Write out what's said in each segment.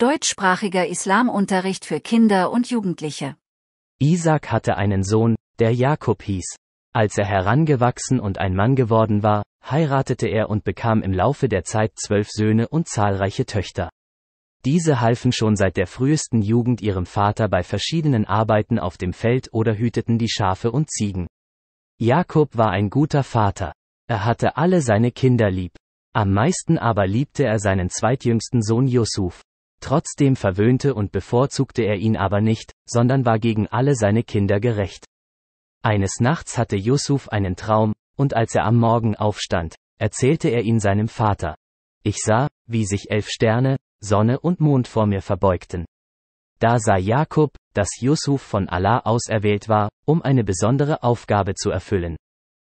Deutschsprachiger Islamunterricht für Kinder und Jugendliche. Isaac hatte einen Sohn, der Jakob hieß. Als er herangewachsen und ein Mann geworden war, heiratete er und bekam im Laufe der Zeit zwölf Söhne und zahlreiche Töchter. Diese halfen schon seit der frühesten Jugend ihrem Vater bei verschiedenen Arbeiten auf dem Feld oder hüteten die Schafe und Ziegen. Jakob war ein guter Vater. Er hatte alle seine Kinder lieb. Am meisten aber liebte er seinen zweitjüngsten Sohn Yusuf. Trotzdem verwöhnte und bevorzugte er ihn aber nicht, sondern war gegen alle seine Kinder gerecht. Eines Nachts hatte Yusuf einen Traum, und als er am Morgen aufstand, erzählte er ihn seinem Vater. Ich sah, wie sich elf Sterne, Sonne und Mond vor mir verbeugten. Da sah Jakob, dass Yusuf von Allah auserwählt war, um eine besondere Aufgabe zu erfüllen.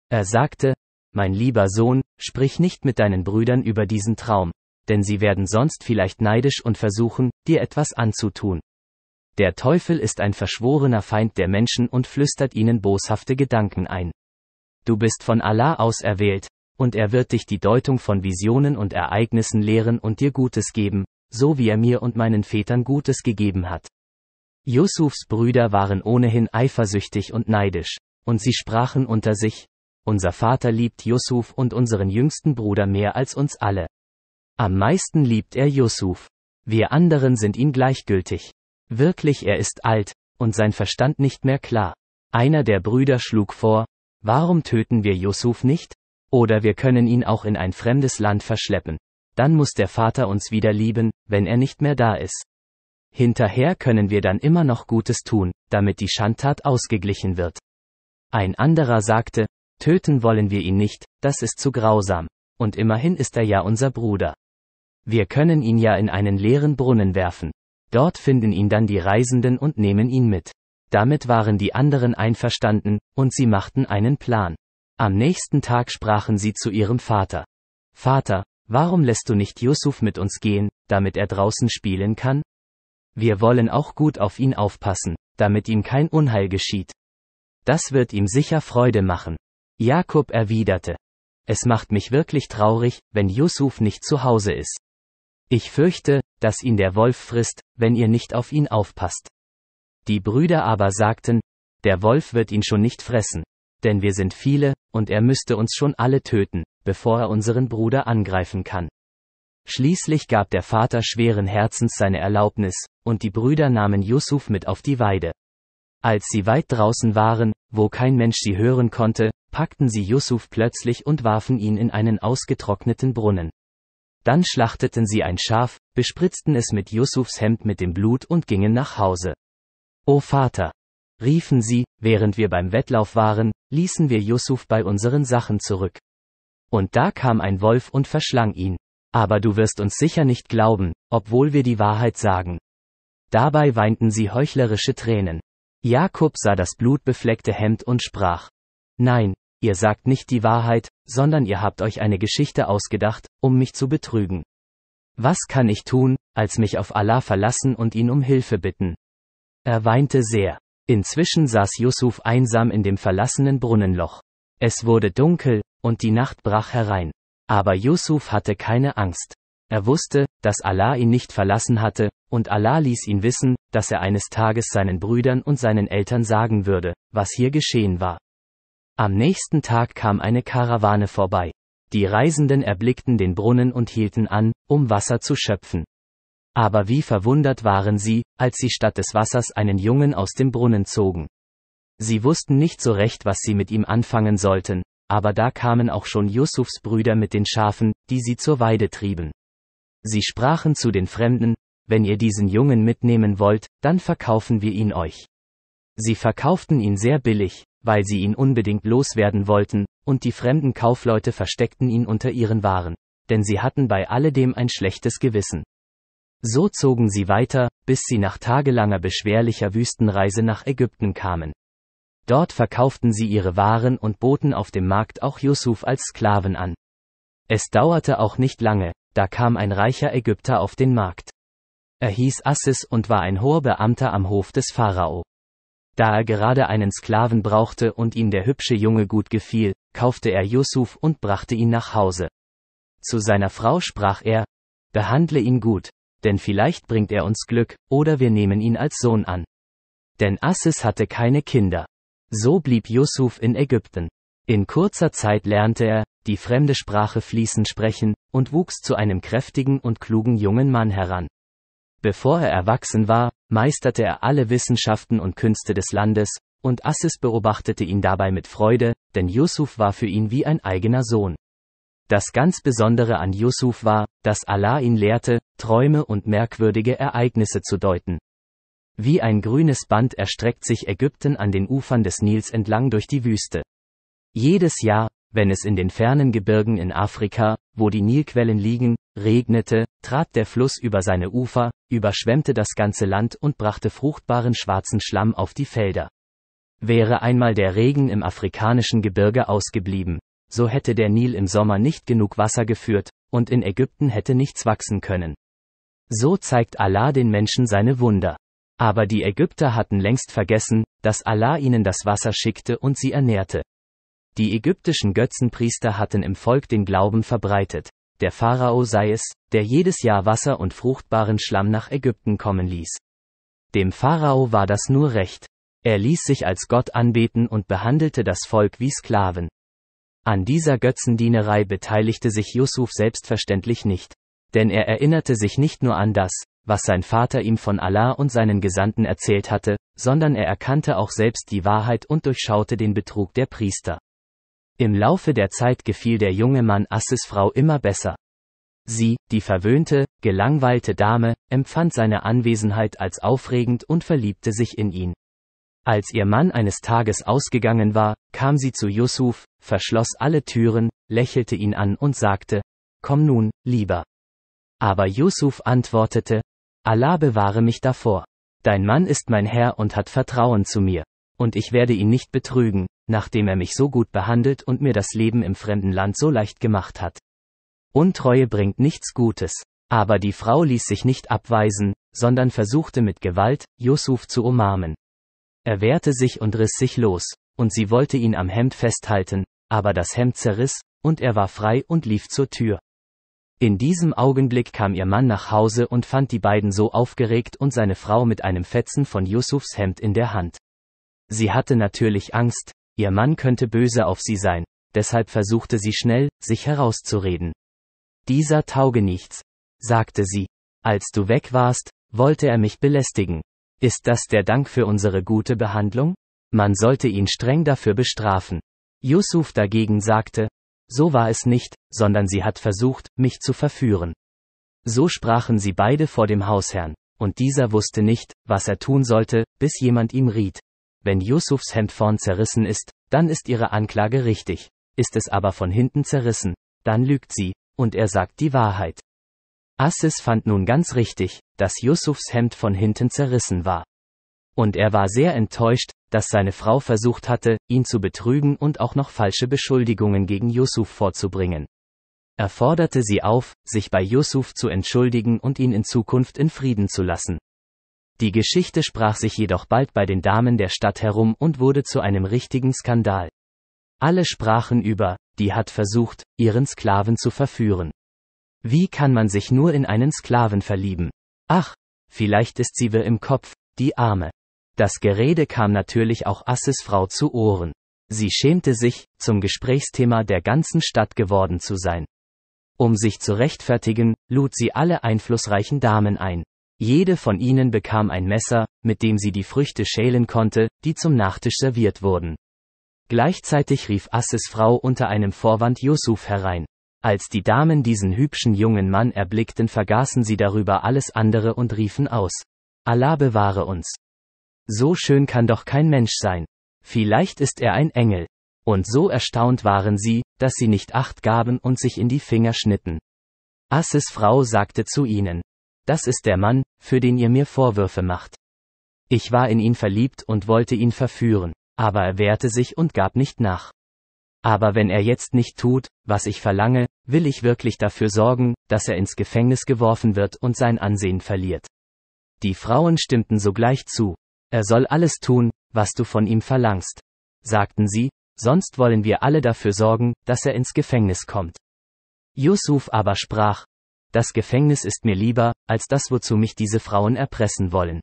Er sagte, Mein lieber Sohn, sprich nicht mit deinen Brüdern über diesen Traum, denn sie werden sonst vielleicht neidisch und versuchen, dir etwas anzutun. Der Teufel ist ein verschworener Feind der Menschen und flüstert ihnen boshafte Gedanken ein. Du bist von Allah aus erwählt, und er wird dich die Deutung von Visionen und Ereignissen lehren und dir Gutes geben, so wie er mir und meinen Vätern Gutes gegeben hat. Yusufs Brüder waren ohnehin eifersüchtig und neidisch, und sie sprachen unter sich, unser Vater liebt Yusuf und unseren jüngsten Bruder mehr als uns alle. Am meisten liebt er Yusuf. Wir anderen sind ihm gleichgültig. Wirklich, er ist alt, und sein Verstand nicht mehr klar. Einer der Brüder schlug vor, warum töten wir Yusuf nicht? Oder wir können ihn auch in ein fremdes Land verschleppen. Dann muss der Vater uns wieder lieben, wenn er nicht mehr da ist. Hinterher können wir dann immer noch Gutes tun, damit die Schandtat ausgeglichen wird. Ein anderer sagte, töten wollen wir ihn nicht, das ist zu grausam. Und immerhin ist er ja unser Bruder. Wir können ihn ja in einen leeren Brunnen werfen. Dort finden ihn dann die Reisenden und nehmen ihn mit. Damit waren die anderen einverstanden, und sie machten einen Plan. Am nächsten Tag sprachen sie zu ihrem Vater. Vater, warum lässt du nicht Yusuf mit uns gehen, damit er draußen spielen kann? Wir wollen auch gut auf ihn aufpassen, damit ihm kein Unheil geschieht. Das wird ihm sicher Freude machen. Jakob erwiderte. Es macht mich wirklich traurig, wenn Yusuf nicht zu Hause ist. Ich fürchte, dass ihn der Wolf frisst, wenn ihr nicht auf ihn aufpasst. Die Brüder aber sagten, der Wolf wird ihn schon nicht fressen, denn wir sind viele, und er müsste uns schon alle töten, bevor er unseren Bruder angreifen kann. Schließlich gab der Vater schweren Herzens seine Erlaubnis, und die Brüder nahmen Yusuf mit auf die Weide. Als sie weit draußen waren, wo kein Mensch sie hören konnte, packten sie Yusuf plötzlich und warfen ihn in einen ausgetrockneten Brunnen. Dann schlachteten sie ein Schaf, bespritzten es mit Yusufs Hemd mit dem Blut und gingen nach Hause. O Vater! riefen sie, während wir beim Wettlauf waren, ließen wir Yusuf bei unseren Sachen zurück. Und da kam ein Wolf und verschlang ihn. Aber du wirst uns sicher nicht glauben, obwohl wir die Wahrheit sagen. Dabei weinten sie heuchlerische Tränen. Jakob sah das blutbefleckte Hemd und sprach. Nein, ihr sagt nicht die Wahrheit, sondern ihr habt euch eine Geschichte ausgedacht, um mich zu betrügen. Was kann ich tun, als mich auf Allah verlassen und ihn um Hilfe bitten? Er weinte sehr. Inzwischen saß Yusuf einsam in dem verlassenen Brunnenloch. Es wurde dunkel, und die Nacht brach herein. Aber Yusuf hatte keine Angst. Er wusste, dass Allah ihn nicht verlassen hatte, und Allah ließ ihn wissen, dass er eines Tages seinen Brüdern und seinen Eltern sagen würde, was hier geschehen war. Am nächsten Tag kam eine Karawane vorbei. Die Reisenden erblickten den Brunnen und hielten an, um Wasser zu schöpfen. Aber wie verwundert waren sie, als sie statt des Wassers einen Jungen aus dem Brunnen zogen. Sie wussten nicht so recht, was sie mit ihm anfangen sollten, aber da kamen auch schon Yusufs Brüder mit den Schafen, die sie zur Weide trieben. Sie sprachen zu den Fremden, wenn ihr diesen Jungen mitnehmen wollt, dann verkaufen wir ihn euch. Sie verkauften ihn sehr billig, weil sie ihn unbedingt loswerden wollten, und die fremden Kaufleute versteckten ihn unter ihren Waren, denn sie hatten bei alledem ein schlechtes Gewissen. So zogen sie weiter, bis sie nach tagelanger beschwerlicher Wüstenreise nach Ägypten kamen. Dort verkauften sie ihre Waren und boten auf dem Markt auch Yusuf als Sklaven an. Es dauerte auch nicht lange, da kam ein reicher Ägypter auf den Markt. Er hieß Assis und war ein hoher Beamter am Hof des Pharao. Da er gerade einen Sklaven brauchte und ihm der hübsche Junge gut gefiel, kaufte er Yusuf und brachte ihn nach Hause. Zu seiner Frau sprach er, Behandle ihn gut, denn vielleicht bringt er uns Glück, oder wir nehmen ihn als Sohn an. Denn Assis hatte keine Kinder. So blieb Yusuf in Ägypten. In kurzer Zeit lernte er, die fremde Sprache fließend sprechen, und wuchs zu einem kräftigen und klugen jungen Mann heran. Bevor er erwachsen war, meisterte er alle Wissenschaften und Künste des Landes, und Assis beobachtete ihn dabei mit Freude, denn Yusuf war für ihn wie ein eigener Sohn. Das ganz Besondere an Yusuf war, dass Allah ihn lehrte, Träume und merkwürdige Ereignisse zu deuten. Wie ein grünes Band erstreckt sich Ägypten an den Ufern des Nils entlang durch die Wüste. Jedes Jahr, wenn es in den fernen Gebirgen in Afrika, wo die Nilquellen liegen, regnete, trat der Fluss über seine Ufer, überschwemmte das ganze Land und brachte fruchtbaren schwarzen Schlamm auf die Felder. Wäre einmal der Regen im afrikanischen Gebirge ausgeblieben, so hätte der Nil im Sommer nicht genug Wasser geführt, und in Ägypten hätte nichts wachsen können. So zeigt Allah den Menschen seine Wunder. Aber die Ägypter hatten längst vergessen, dass Allah ihnen das Wasser schickte und sie ernährte. Die ägyptischen Götzenpriester hatten im Volk den Glauben verbreitet, der Pharao sei es, der jedes Jahr Wasser und fruchtbaren Schlamm nach Ägypten kommen ließ. Dem Pharao war das nur recht. Er ließ sich als Gott anbeten und behandelte das Volk wie Sklaven. An dieser Götzendienerei beteiligte sich Yusuf selbstverständlich nicht. Denn er erinnerte sich nicht nur an das, was sein Vater ihm von Allah und seinen Gesandten erzählt hatte, sondern er erkannte auch selbst die Wahrheit und durchschaute den Betrug der Priester. Im Laufe der Zeit gefiel der junge Mann Asses Frau immer besser. Sie, die verwöhnte, gelangweilte Dame, empfand seine Anwesenheit als aufregend und verliebte sich in ihn. Als ihr Mann eines Tages ausgegangen war, kam sie zu Yusuf, verschloss alle Türen, lächelte ihn an und sagte, Komm nun, lieber. Aber Yusuf antwortete, Allah bewahre mich davor. Dein Mann ist mein Herr und hat Vertrauen zu mir. Und ich werde ihn nicht betrügen, nachdem er mich so gut behandelt und mir das Leben im fremden Land so leicht gemacht hat. Untreue bringt nichts Gutes. Aber die Frau ließ sich nicht abweisen, sondern versuchte mit Gewalt, Yusuf zu umarmen. Er wehrte sich und riss sich los, und sie wollte ihn am Hemd festhalten, aber das Hemd zerriss, und er war frei und lief zur Tür. In diesem Augenblick kam ihr Mann nach Hause und fand die beiden so aufgeregt und seine Frau mit einem Fetzen von Yusufs Hemd in der Hand. Sie hatte natürlich Angst, Ihr Mann könnte böse auf sie sein, deshalb versuchte sie schnell, sich herauszureden. Dieser tauge nichts, sagte sie. Als du weg warst, wollte er mich belästigen. Ist das der Dank für unsere gute Behandlung? Man sollte ihn streng dafür bestrafen. Yusuf dagegen sagte, so war es nicht, sondern sie hat versucht, mich zu verführen. So sprachen sie beide vor dem Hausherrn, und dieser wusste nicht, was er tun sollte, bis jemand ihm riet, wenn Yusufs Hemd vorn zerrissen ist, dann ist ihre Anklage richtig. Ist es aber von hinten zerrissen, dann lügt sie, und er sagt die Wahrheit. Assis fand nun ganz richtig, dass Yusufs Hemd von hinten zerrissen war. Und er war sehr enttäuscht, dass seine Frau versucht hatte, ihn zu betrügen und auch noch falsche Beschuldigungen gegen Yusuf vorzubringen. Er forderte sie auf, sich bei Yusuf zu entschuldigen und ihn in Zukunft in Frieden zu lassen. Die Geschichte sprach sich jedoch bald bei den Damen der Stadt herum und wurde zu einem richtigen Skandal. Alle sprachen über, die hat versucht, ihren Sklaven zu verführen. Wie kann man sich nur in einen Sklaven verlieben? Ach, vielleicht ist sie wir im Kopf, die Arme. Das Gerede kam natürlich auch Asses Frau zu Ohren. Sie schämte sich, zum Gesprächsthema der ganzen Stadt geworden zu sein. Um sich zu rechtfertigen, lud sie alle einflussreichen Damen ein. Jede von ihnen bekam ein Messer, mit dem sie die Früchte schälen konnte, die zum Nachtisch serviert wurden. Gleichzeitig rief Asses Frau unter einem Vorwand Yusuf herein. Als die Damen diesen hübschen jungen Mann erblickten, vergaßen sie darüber alles andere und riefen aus. Allah bewahre uns. So schön kann doch kein Mensch sein. Vielleicht ist er ein Engel. Und so erstaunt waren sie, dass sie nicht acht gaben und sich in die Finger schnitten. Asses Frau sagte zu ihnen, das ist der Mann, für den ihr mir Vorwürfe macht. Ich war in ihn verliebt und wollte ihn verführen, aber er wehrte sich und gab nicht nach. Aber wenn er jetzt nicht tut, was ich verlange, will ich wirklich dafür sorgen, dass er ins Gefängnis geworfen wird und sein Ansehen verliert. Die Frauen stimmten sogleich zu. Er soll alles tun, was du von ihm verlangst, sagten sie, sonst wollen wir alle dafür sorgen, dass er ins Gefängnis kommt. Yusuf aber sprach, das Gefängnis ist mir lieber, als das, wozu mich diese Frauen erpressen wollen.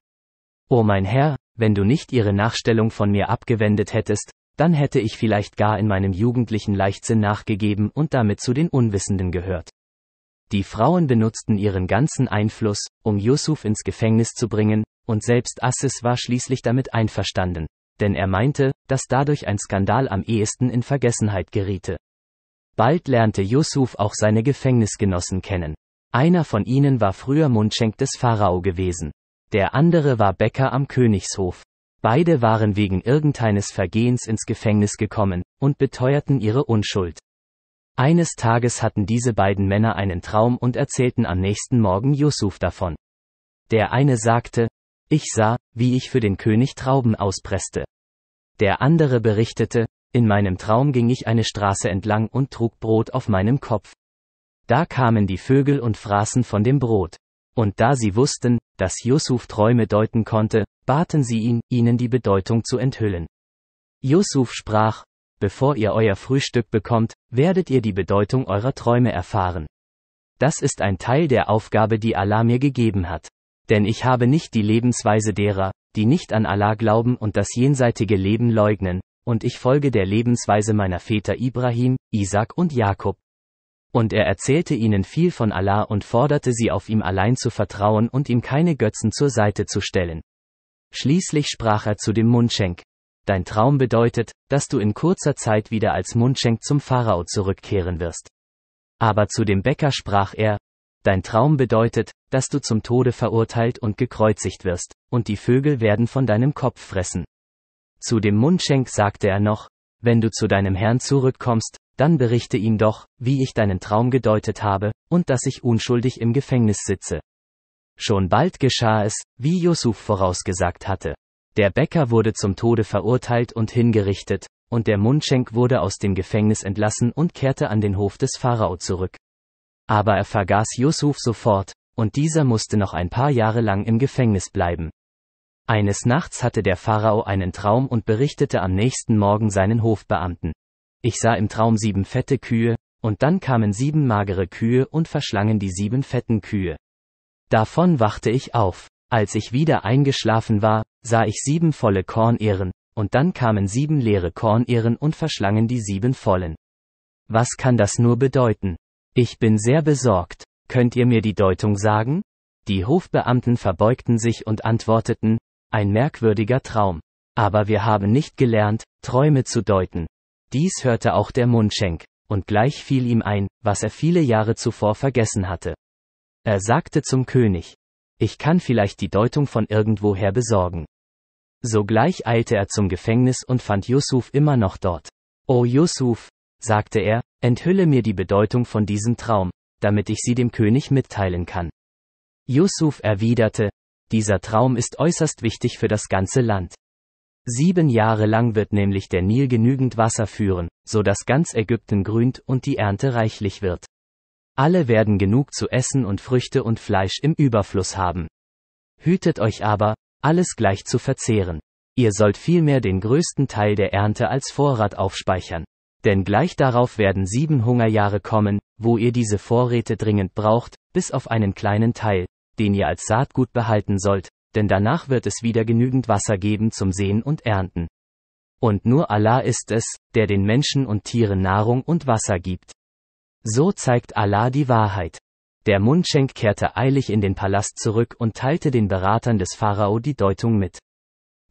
O mein Herr, wenn du nicht ihre Nachstellung von mir abgewendet hättest, dann hätte ich vielleicht gar in meinem jugendlichen Leichtsinn nachgegeben und damit zu den Unwissenden gehört. Die Frauen benutzten ihren ganzen Einfluss, um Yusuf ins Gefängnis zu bringen, und selbst Assis war schließlich damit einverstanden, denn er meinte, dass dadurch ein Skandal am ehesten in Vergessenheit geriete. Bald lernte Yusuf auch seine Gefängnisgenossen kennen. Einer von ihnen war früher Mundschenk des Pharao gewesen. Der andere war Bäcker am Königshof. Beide waren wegen irgendeines Vergehens ins Gefängnis gekommen und beteuerten ihre Unschuld. Eines Tages hatten diese beiden Männer einen Traum und erzählten am nächsten Morgen Yusuf davon. Der eine sagte, ich sah, wie ich für den König Trauben auspresste. Der andere berichtete, in meinem Traum ging ich eine Straße entlang und trug Brot auf meinem Kopf. Da kamen die Vögel und fraßen von dem Brot. Und da sie wussten, dass Yusuf Träume deuten konnte, baten sie ihn, ihnen die Bedeutung zu enthüllen. Yusuf sprach, Bevor ihr euer Frühstück bekommt, werdet ihr die Bedeutung eurer Träume erfahren. Das ist ein Teil der Aufgabe, die Allah mir gegeben hat. Denn ich habe nicht die Lebensweise derer, die nicht an Allah glauben und das jenseitige Leben leugnen, und ich folge der Lebensweise meiner Väter Ibrahim, Isaac und Jakob. Und er erzählte ihnen viel von Allah und forderte sie auf ihm allein zu vertrauen und ihm keine Götzen zur Seite zu stellen. Schließlich sprach er zu dem Mundschenk. Dein Traum bedeutet, dass du in kurzer Zeit wieder als Mundschenk zum Pharao zurückkehren wirst. Aber zu dem Bäcker sprach er, Dein Traum bedeutet, dass du zum Tode verurteilt und gekreuzigt wirst, und die Vögel werden von deinem Kopf fressen. Zu dem Mundschenk sagte er noch, wenn du zu deinem Herrn zurückkommst, dann berichte ihm doch, wie ich deinen Traum gedeutet habe, und dass ich unschuldig im Gefängnis sitze. Schon bald geschah es, wie Yusuf vorausgesagt hatte. Der Bäcker wurde zum Tode verurteilt und hingerichtet, und der Mundschenk wurde aus dem Gefängnis entlassen und kehrte an den Hof des Pharao zurück. Aber er vergaß Yusuf sofort, und dieser musste noch ein paar Jahre lang im Gefängnis bleiben. Eines Nachts hatte der Pharao einen Traum und berichtete am nächsten Morgen seinen Hofbeamten. Ich sah im Traum sieben fette Kühe, und dann kamen sieben magere Kühe und verschlangen die sieben fetten Kühe. Davon wachte ich auf. Als ich wieder eingeschlafen war, sah ich sieben volle Kornirren, und dann kamen sieben leere Kornirren und verschlangen die sieben vollen. Was kann das nur bedeuten? Ich bin sehr besorgt. Könnt ihr mir die Deutung sagen? Die Hofbeamten verbeugten sich und antworteten, ein merkwürdiger Traum. Aber wir haben nicht gelernt, Träume zu deuten. Dies hörte auch der Mundschenk, und gleich fiel ihm ein, was er viele Jahre zuvor vergessen hatte. Er sagte zum König, ich kann vielleicht die Deutung von irgendwoher besorgen. Sogleich eilte er zum Gefängnis und fand Yusuf immer noch dort. O Yusuf, sagte er, enthülle mir die Bedeutung von diesem Traum, damit ich sie dem König mitteilen kann. Yusuf erwiderte, dieser Traum ist äußerst wichtig für das ganze Land. Sieben Jahre lang wird nämlich der Nil genügend Wasser führen, so dass ganz Ägypten grünt und die Ernte reichlich wird. Alle werden genug zu essen und Früchte und Fleisch im Überfluss haben. Hütet euch aber, alles gleich zu verzehren. Ihr sollt vielmehr den größten Teil der Ernte als Vorrat aufspeichern. Denn gleich darauf werden sieben Hungerjahre kommen, wo ihr diese Vorräte dringend braucht, bis auf einen kleinen Teil, den ihr als Saatgut behalten sollt, denn danach wird es wieder genügend Wasser geben zum Sehen und Ernten. Und nur Allah ist es, der den Menschen und Tieren Nahrung und Wasser gibt. So zeigt Allah die Wahrheit. Der Mundschenk kehrte eilig in den Palast zurück und teilte den Beratern des Pharao die Deutung mit.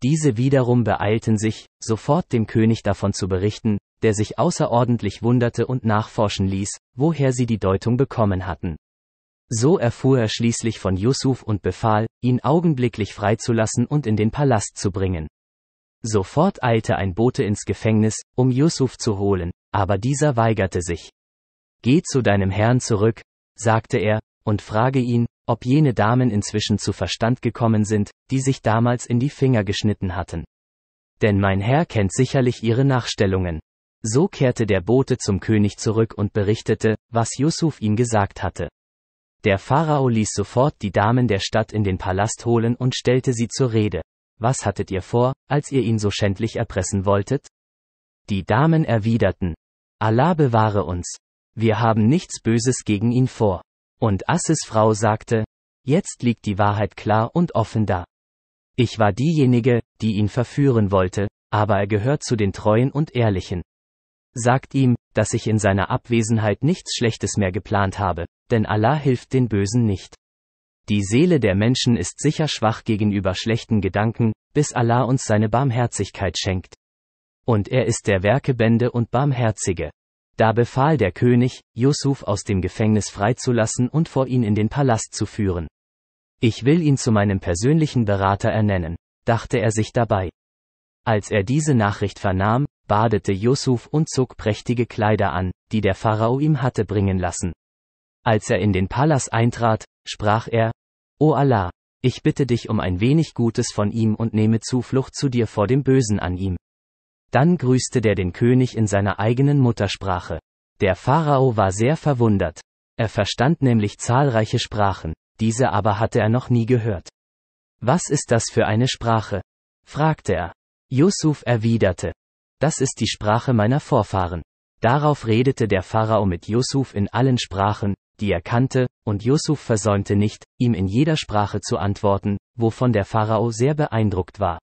Diese wiederum beeilten sich, sofort dem König davon zu berichten, der sich außerordentlich wunderte und nachforschen ließ, woher sie die Deutung bekommen hatten. So erfuhr er schließlich von Yusuf und befahl, ihn augenblicklich freizulassen und in den Palast zu bringen. Sofort eilte ein Bote ins Gefängnis, um Yusuf zu holen, aber dieser weigerte sich. Geh zu deinem Herrn zurück, sagte er, und frage ihn, ob jene Damen inzwischen zu Verstand gekommen sind, die sich damals in die Finger geschnitten hatten. Denn mein Herr kennt sicherlich ihre Nachstellungen. So kehrte der Bote zum König zurück und berichtete, was Yusuf ihm gesagt hatte. Der Pharao ließ sofort die Damen der Stadt in den Palast holen und stellte sie zur Rede. Was hattet ihr vor, als ihr ihn so schändlich erpressen wolltet? Die Damen erwiderten. Allah bewahre uns. Wir haben nichts Böses gegen ihn vor. Und Asses Frau sagte, jetzt liegt die Wahrheit klar und offen da. Ich war diejenige, die ihn verführen wollte, aber er gehört zu den Treuen und Ehrlichen. Sagt ihm, dass ich in seiner Abwesenheit nichts Schlechtes mehr geplant habe, denn Allah hilft den Bösen nicht. Die Seele der Menschen ist sicher schwach gegenüber schlechten Gedanken, bis Allah uns seine Barmherzigkeit schenkt. Und er ist der Werkebände und Barmherzige. Da befahl der König, Yusuf aus dem Gefängnis freizulassen und vor ihn in den Palast zu führen. Ich will ihn zu meinem persönlichen Berater ernennen, dachte er sich dabei. Als er diese Nachricht vernahm, badete Yusuf und zog prächtige Kleider an, die der Pharao ihm hatte bringen lassen. Als er in den Palast eintrat, sprach er, O Allah, ich bitte dich um ein wenig Gutes von ihm und nehme Zuflucht zu dir vor dem Bösen an ihm. Dann grüßte der den König in seiner eigenen Muttersprache. Der Pharao war sehr verwundert. Er verstand nämlich zahlreiche Sprachen, diese aber hatte er noch nie gehört. Was ist das für eine Sprache? fragte er. Yusuf erwiderte, das ist die Sprache meiner Vorfahren. Darauf redete der Pharao mit Yusuf in allen Sprachen, die er kannte, und Yusuf versäumte nicht, ihm in jeder Sprache zu antworten, wovon der Pharao sehr beeindruckt war.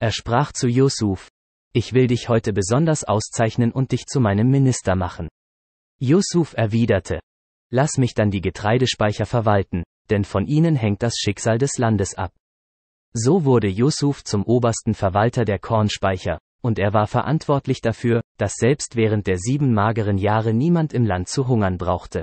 Er sprach zu Yusuf, ich will dich heute besonders auszeichnen und dich zu meinem Minister machen. Yusuf erwiderte, lass mich dann die Getreidespeicher verwalten, denn von ihnen hängt das Schicksal des Landes ab. So wurde Yusuf zum obersten Verwalter der Kornspeicher, und er war verantwortlich dafür, dass selbst während der sieben mageren Jahre niemand im Land zu hungern brauchte.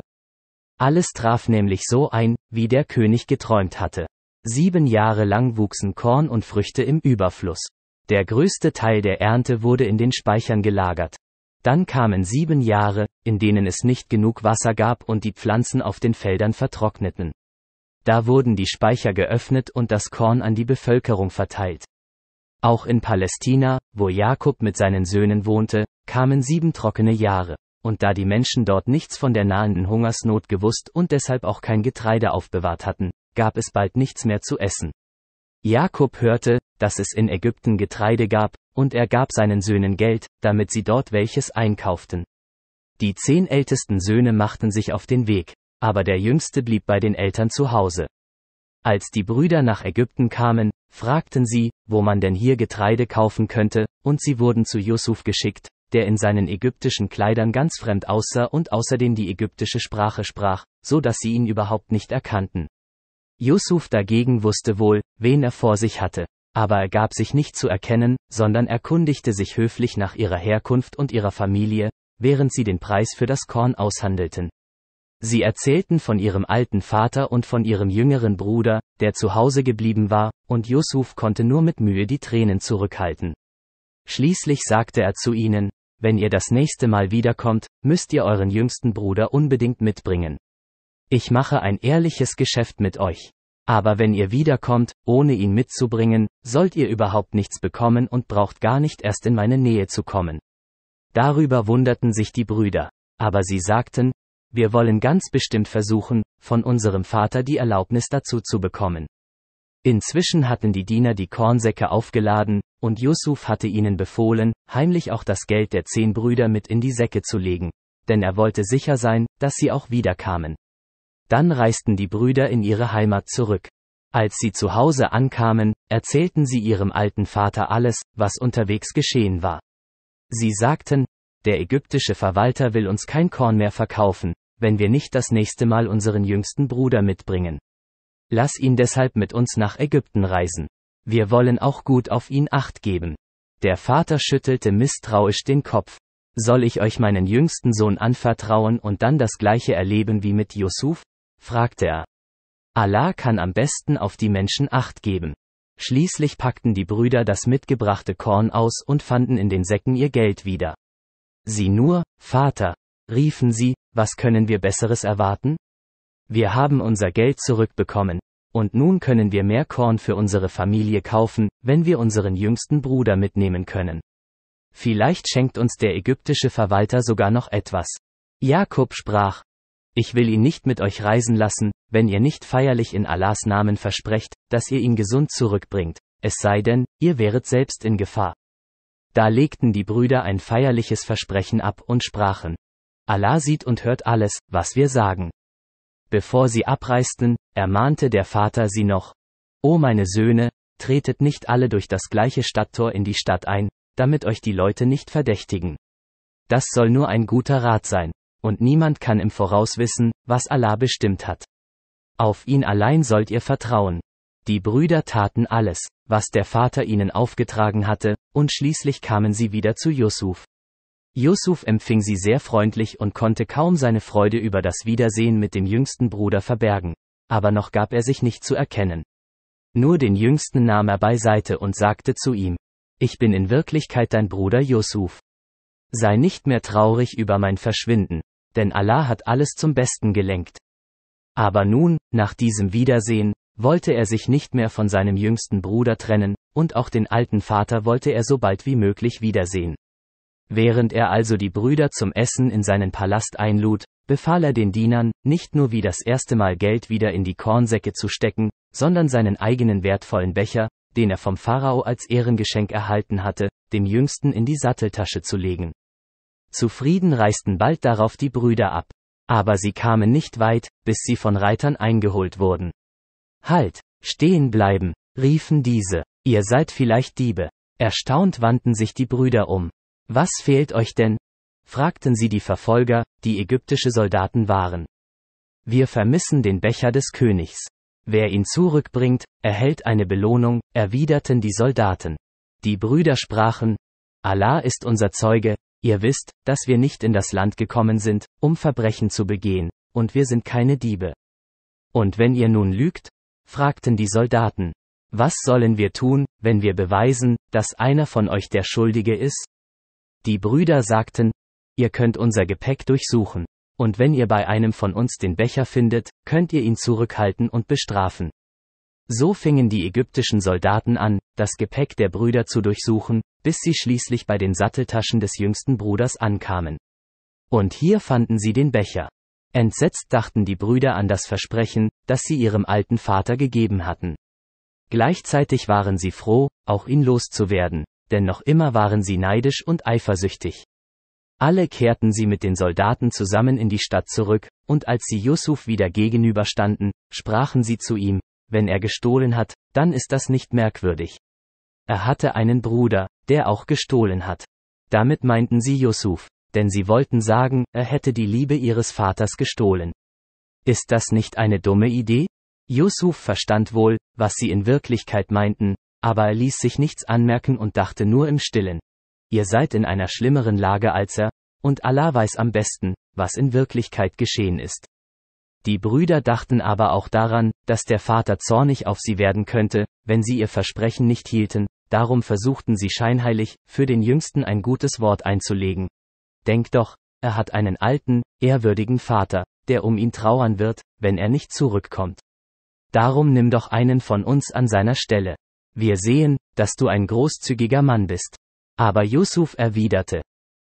Alles traf nämlich so ein, wie der König geträumt hatte. Sieben Jahre lang wuchsen Korn und Früchte im Überfluss. Der größte Teil der Ernte wurde in den Speichern gelagert. Dann kamen sieben Jahre, in denen es nicht genug Wasser gab und die Pflanzen auf den Feldern vertrockneten. Da wurden die Speicher geöffnet und das Korn an die Bevölkerung verteilt. Auch in Palästina, wo Jakob mit seinen Söhnen wohnte, kamen sieben trockene Jahre, und da die Menschen dort nichts von der nahenden Hungersnot gewusst und deshalb auch kein Getreide aufbewahrt hatten, gab es bald nichts mehr zu essen. Jakob hörte, dass es in Ägypten Getreide gab, und er gab seinen Söhnen Geld, damit sie dort welches einkauften. Die zehn ältesten Söhne machten sich auf den Weg, aber der Jüngste blieb bei den Eltern zu Hause. Als die Brüder nach Ägypten kamen, fragten sie, wo man denn hier Getreide kaufen könnte, und sie wurden zu Yusuf geschickt, der in seinen ägyptischen Kleidern ganz fremd aussah und außerdem die ägyptische Sprache sprach, so dass sie ihn überhaupt nicht erkannten. Yusuf dagegen wusste wohl, wen er vor sich hatte, aber er gab sich nicht zu erkennen, sondern erkundigte sich höflich nach ihrer Herkunft und ihrer Familie, während sie den Preis für das Korn aushandelten. Sie erzählten von ihrem alten Vater und von ihrem jüngeren Bruder, der zu Hause geblieben war, und Yusuf konnte nur mit Mühe die Tränen zurückhalten. Schließlich sagte er zu ihnen, wenn ihr das nächste Mal wiederkommt, müsst ihr euren jüngsten Bruder unbedingt mitbringen. Ich mache ein ehrliches Geschäft mit euch. Aber wenn ihr wiederkommt, ohne ihn mitzubringen, sollt ihr überhaupt nichts bekommen und braucht gar nicht erst in meine Nähe zu kommen. Darüber wunderten sich die Brüder. Aber sie sagten, wir wollen ganz bestimmt versuchen, von unserem Vater die Erlaubnis dazu zu bekommen. Inzwischen hatten die Diener die Kornsäcke aufgeladen, und Yusuf hatte ihnen befohlen, heimlich auch das Geld der zehn Brüder mit in die Säcke zu legen, denn er wollte sicher sein, dass sie auch wiederkamen. Dann reisten die Brüder in ihre Heimat zurück. Als sie zu Hause ankamen, erzählten sie ihrem alten Vater alles, was unterwegs geschehen war. Sie sagten, der ägyptische Verwalter will uns kein Korn mehr verkaufen, wenn wir nicht das nächste Mal unseren jüngsten Bruder mitbringen. Lass ihn deshalb mit uns nach Ägypten reisen. Wir wollen auch gut auf ihn acht geben. Der Vater schüttelte misstrauisch den Kopf. Soll ich euch meinen jüngsten Sohn anvertrauen und dann das gleiche erleben wie mit Yusuf? fragte er. Allah kann am besten auf die Menschen acht geben. Schließlich packten die Brüder das mitgebrachte Korn aus und fanden in den Säcken ihr Geld wieder. Sie nur, Vater, riefen sie, was können wir besseres erwarten? Wir haben unser Geld zurückbekommen, und nun können wir mehr Korn für unsere Familie kaufen, wenn wir unseren jüngsten Bruder mitnehmen können. Vielleicht schenkt uns der ägyptische Verwalter sogar noch etwas. Jakob sprach, ich will ihn nicht mit euch reisen lassen, wenn ihr nicht feierlich in Allahs Namen versprecht, dass ihr ihn gesund zurückbringt, es sei denn, ihr wäret selbst in Gefahr. Da legten die Brüder ein feierliches Versprechen ab und sprachen, Allah sieht und hört alles, was wir sagen. Bevor sie abreisten, ermahnte der Vater sie noch, O meine Söhne, tretet nicht alle durch das gleiche Stadttor in die Stadt ein, damit euch die Leute nicht verdächtigen. Das soll nur ein guter Rat sein, und niemand kann im Voraus wissen, was Allah bestimmt hat. Auf ihn allein sollt ihr vertrauen. Die Brüder taten alles, was der Vater ihnen aufgetragen hatte, und schließlich kamen sie wieder zu Yusuf. Yusuf empfing sie sehr freundlich und konnte kaum seine Freude über das Wiedersehen mit dem jüngsten Bruder verbergen, aber noch gab er sich nicht zu erkennen. Nur den jüngsten nahm er beiseite und sagte zu ihm, Ich bin in Wirklichkeit dein Bruder Yusuf. Sei nicht mehr traurig über mein Verschwinden, denn Allah hat alles zum Besten gelenkt. Aber nun, nach diesem Wiedersehen, wollte er sich nicht mehr von seinem jüngsten Bruder trennen, und auch den alten Vater wollte er so bald wie möglich wiedersehen. Während er also die Brüder zum Essen in seinen Palast einlud, befahl er den Dienern, nicht nur wie das erste Mal Geld wieder in die Kornsäcke zu stecken, sondern seinen eigenen wertvollen Becher, den er vom Pharao als Ehrengeschenk erhalten hatte, dem Jüngsten in die Satteltasche zu legen. Zufrieden reisten bald darauf die Brüder ab. Aber sie kamen nicht weit, bis sie von Reitern eingeholt wurden. Halt! Stehen bleiben! riefen diese. Ihr seid vielleicht Diebe. Erstaunt wandten sich die Brüder um. Was fehlt euch denn? fragten sie die Verfolger, die ägyptische Soldaten waren. Wir vermissen den Becher des Königs. Wer ihn zurückbringt, erhält eine Belohnung, erwiderten die Soldaten. Die Brüder sprachen, Allah ist unser Zeuge, ihr wisst, dass wir nicht in das Land gekommen sind, um Verbrechen zu begehen, und wir sind keine Diebe. Und wenn ihr nun lügt, fragten die Soldaten. Was sollen wir tun, wenn wir beweisen, dass einer von euch der Schuldige ist? Die Brüder sagten, ihr könnt unser Gepäck durchsuchen. Und wenn ihr bei einem von uns den Becher findet, könnt ihr ihn zurückhalten und bestrafen. So fingen die ägyptischen Soldaten an, das Gepäck der Brüder zu durchsuchen, bis sie schließlich bei den Satteltaschen des jüngsten Bruders ankamen. Und hier fanden sie den Becher. Entsetzt dachten die Brüder an das Versprechen, das sie ihrem alten Vater gegeben hatten. Gleichzeitig waren sie froh, auch ihn loszuwerden, denn noch immer waren sie neidisch und eifersüchtig. Alle kehrten sie mit den Soldaten zusammen in die Stadt zurück, und als sie Yusuf wieder gegenüberstanden, sprachen sie zu ihm, wenn er gestohlen hat, dann ist das nicht merkwürdig. Er hatte einen Bruder, der auch gestohlen hat. Damit meinten sie Yusuf denn sie wollten sagen, er hätte die Liebe ihres Vaters gestohlen. Ist das nicht eine dumme Idee? Yusuf verstand wohl, was sie in Wirklichkeit meinten, aber er ließ sich nichts anmerken und dachte nur im stillen. Ihr seid in einer schlimmeren Lage als er, und Allah weiß am besten, was in Wirklichkeit geschehen ist. Die Brüder dachten aber auch daran, dass der Vater zornig auf sie werden könnte, wenn sie ihr Versprechen nicht hielten, darum versuchten sie scheinheilig, für den Jüngsten ein gutes Wort einzulegen, Denk doch, er hat einen alten, ehrwürdigen Vater, der um ihn trauern wird, wenn er nicht zurückkommt. Darum nimm doch einen von uns an seiner Stelle. Wir sehen, dass du ein großzügiger Mann bist. Aber Yusuf erwiderte,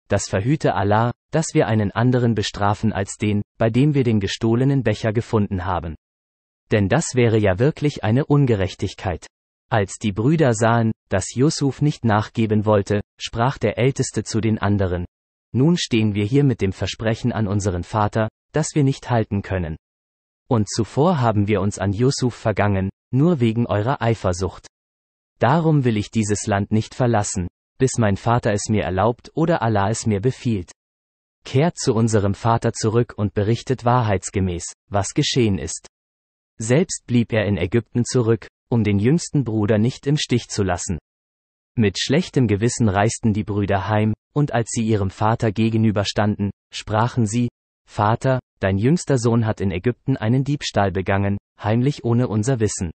das verhüte Allah, dass wir einen anderen bestrafen als den, bei dem wir den gestohlenen Becher gefunden haben. Denn das wäre ja wirklich eine Ungerechtigkeit. Als die Brüder sahen, dass Yusuf nicht nachgeben wollte, sprach der Älteste zu den anderen, nun stehen wir hier mit dem Versprechen an unseren Vater, das wir nicht halten können. Und zuvor haben wir uns an Yusuf vergangen, nur wegen eurer Eifersucht. Darum will ich dieses Land nicht verlassen, bis mein Vater es mir erlaubt oder Allah es mir befiehlt. Kehrt zu unserem Vater zurück und berichtet wahrheitsgemäß, was geschehen ist. Selbst blieb er in Ägypten zurück, um den jüngsten Bruder nicht im Stich zu lassen. Mit schlechtem Gewissen reisten die Brüder heim, und als sie ihrem Vater gegenüberstanden, sprachen sie, Vater, dein jüngster Sohn hat in Ägypten einen Diebstahl begangen, heimlich ohne unser Wissen.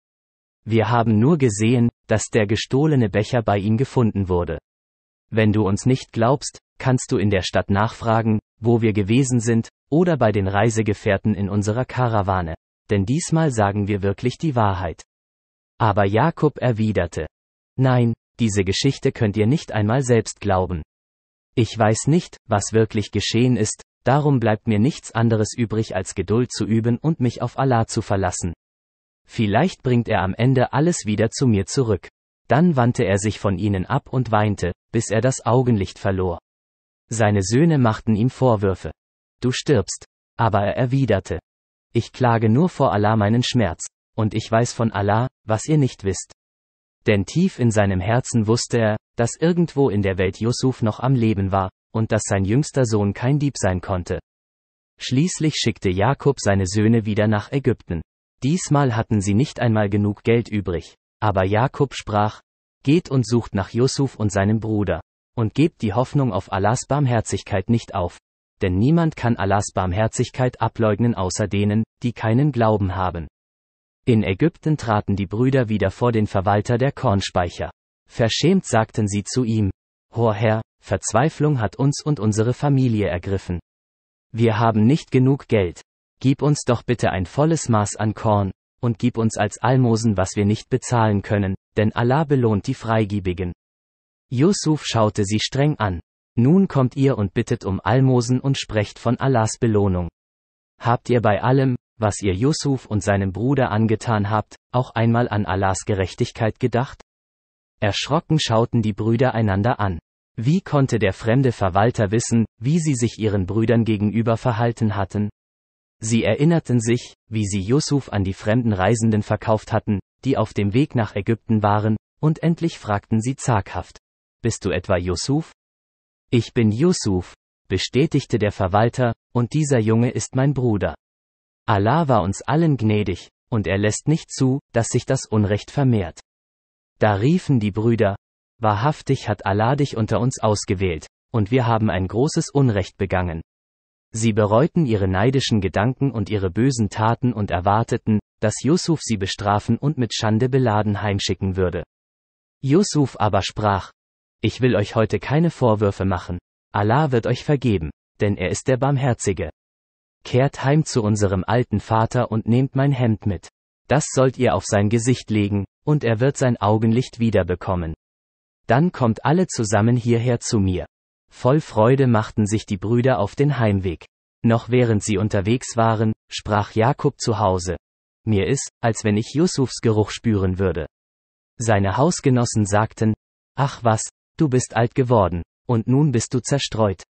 Wir haben nur gesehen, dass der gestohlene Becher bei ihm gefunden wurde. Wenn du uns nicht glaubst, kannst du in der Stadt nachfragen, wo wir gewesen sind, oder bei den Reisegefährten in unserer Karawane, denn diesmal sagen wir wirklich die Wahrheit. Aber Jakob erwiderte, Nein, diese Geschichte könnt ihr nicht einmal selbst glauben. Ich weiß nicht, was wirklich geschehen ist, darum bleibt mir nichts anderes übrig, als Geduld zu üben und mich auf Allah zu verlassen. Vielleicht bringt er am Ende alles wieder zu mir zurück. Dann wandte er sich von ihnen ab und weinte, bis er das Augenlicht verlor. Seine Söhne machten ihm Vorwürfe. Du stirbst. Aber er erwiderte. Ich klage nur vor Allah meinen Schmerz, und ich weiß von Allah, was ihr nicht wisst. Denn tief in seinem Herzen wusste er, dass irgendwo in der Welt Yusuf noch am Leben war, und dass sein jüngster Sohn kein Dieb sein konnte. Schließlich schickte Jakob seine Söhne wieder nach Ägypten. Diesmal hatten sie nicht einmal genug Geld übrig, aber Jakob sprach, Geht und sucht nach Yusuf und seinem Bruder, und gebt die Hoffnung auf Allahs Barmherzigkeit nicht auf, denn niemand kann Allahs Barmherzigkeit ableugnen außer denen, die keinen Glauben haben. In Ägypten traten die Brüder wieder vor den Verwalter der Kornspeicher. Verschämt sagten sie zu ihm, Hoher Herr, Verzweiflung hat uns und unsere Familie ergriffen. Wir haben nicht genug Geld. Gib uns doch bitte ein volles Maß an Korn, und gib uns als Almosen, was wir nicht bezahlen können, denn Allah belohnt die Freigiebigen. Yusuf schaute sie streng an. Nun kommt ihr und bittet um Almosen und sprecht von Allahs Belohnung. Habt ihr bei allem, was ihr Yusuf und seinem Bruder angetan habt, auch einmal an Allahs Gerechtigkeit gedacht? Erschrocken schauten die Brüder einander an. Wie konnte der fremde Verwalter wissen, wie sie sich ihren Brüdern gegenüber verhalten hatten? Sie erinnerten sich, wie sie Yusuf an die fremden Reisenden verkauft hatten, die auf dem Weg nach Ägypten waren, und endlich fragten sie zaghaft. Bist du etwa Yusuf? Ich bin Yusuf, bestätigte der Verwalter, und dieser Junge ist mein Bruder. Allah war uns allen gnädig, und er lässt nicht zu, dass sich das Unrecht vermehrt. Da riefen die Brüder, Wahrhaftig hat Allah dich unter uns ausgewählt, und wir haben ein großes Unrecht begangen. Sie bereuten ihre neidischen Gedanken und ihre bösen Taten und erwarteten, dass Yusuf sie bestrafen und mit Schande beladen heimschicken würde. Yusuf aber sprach, Ich will euch heute keine Vorwürfe machen, Allah wird euch vergeben, denn er ist der Barmherzige. Kehrt heim zu unserem alten Vater und nehmt mein Hemd mit. Das sollt ihr auf sein Gesicht legen, und er wird sein Augenlicht wiederbekommen. Dann kommt alle zusammen hierher zu mir. Voll Freude machten sich die Brüder auf den Heimweg. Noch während sie unterwegs waren, sprach Jakob zu Hause. Mir ist, als wenn ich Yusufs Geruch spüren würde. Seine Hausgenossen sagten, Ach was, du bist alt geworden, und nun bist du zerstreut.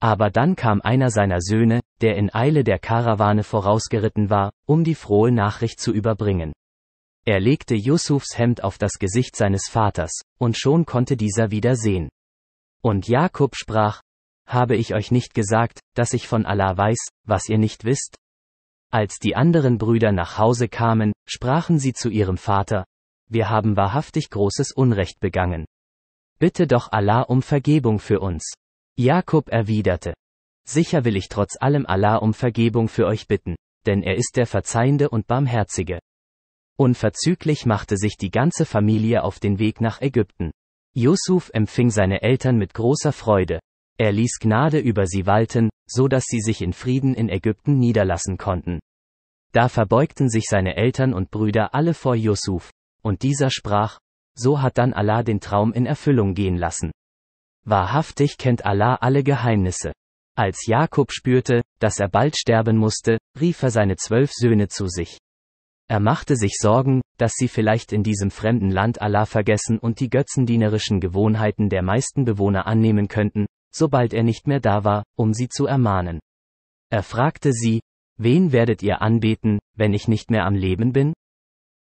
Aber dann kam einer seiner Söhne, der in Eile der Karawane vorausgeritten war, um die frohe Nachricht zu überbringen. Er legte Yusufs Hemd auf das Gesicht seines Vaters, und schon konnte dieser wieder sehen. Und Jakob sprach, Habe ich euch nicht gesagt, dass ich von Allah weiß, was ihr nicht wisst? Als die anderen Brüder nach Hause kamen, sprachen sie zu ihrem Vater, Wir haben wahrhaftig großes Unrecht begangen. Bitte doch Allah um Vergebung für uns. Jakob erwiderte, Sicher will ich trotz allem Allah um Vergebung für euch bitten, denn er ist der Verzeihende und Barmherzige. Unverzüglich machte sich die ganze Familie auf den Weg nach Ägypten. Yusuf empfing seine Eltern mit großer Freude. Er ließ Gnade über sie walten, so dass sie sich in Frieden in Ägypten niederlassen konnten. Da verbeugten sich seine Eltern und Brüder alle vor Yusuf, und dieser sprach, so hat dann Allah den Traum in Erfüllung gehen lassen. Wahrhaftig kennt Allah alle Geheimnisse. Als Jakob spürte, dass er bald sterben musste, rief er seine zwölf Söhne zu sich. Er machte sich Sorgen, dass sie vielleicht in diesem fremden Land Allah vergessen und die götzendienerischen Gewohnheiten der meisten Bewohner annehmen könnten, sobald er nicht mehr da war, um sie zu ermahnen. Er fragte sie, Wen werdet ihr anbeten, wenn ich nicht mehr am Leben bin?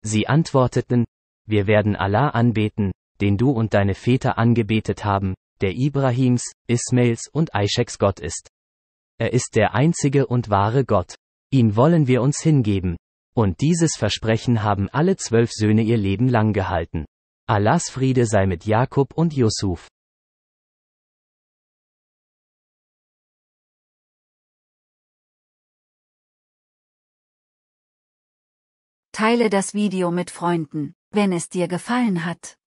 Sie antworteten, Wir werden Allah anbeten, den du und deine Väter angebetet haben, der Ibrahims, Ismails und Aisheks Gott ist. Er ist der einzige und wahre Gott. Ihm wollen wir uns hingeben, und dieses Versprechen haben alle zwölf Söhne ihr Leben lang gehalten. Allahs Friede sei mit Jakob und Yusuf. Teile das Video mit Freunden, wenn es dir gefallen hat.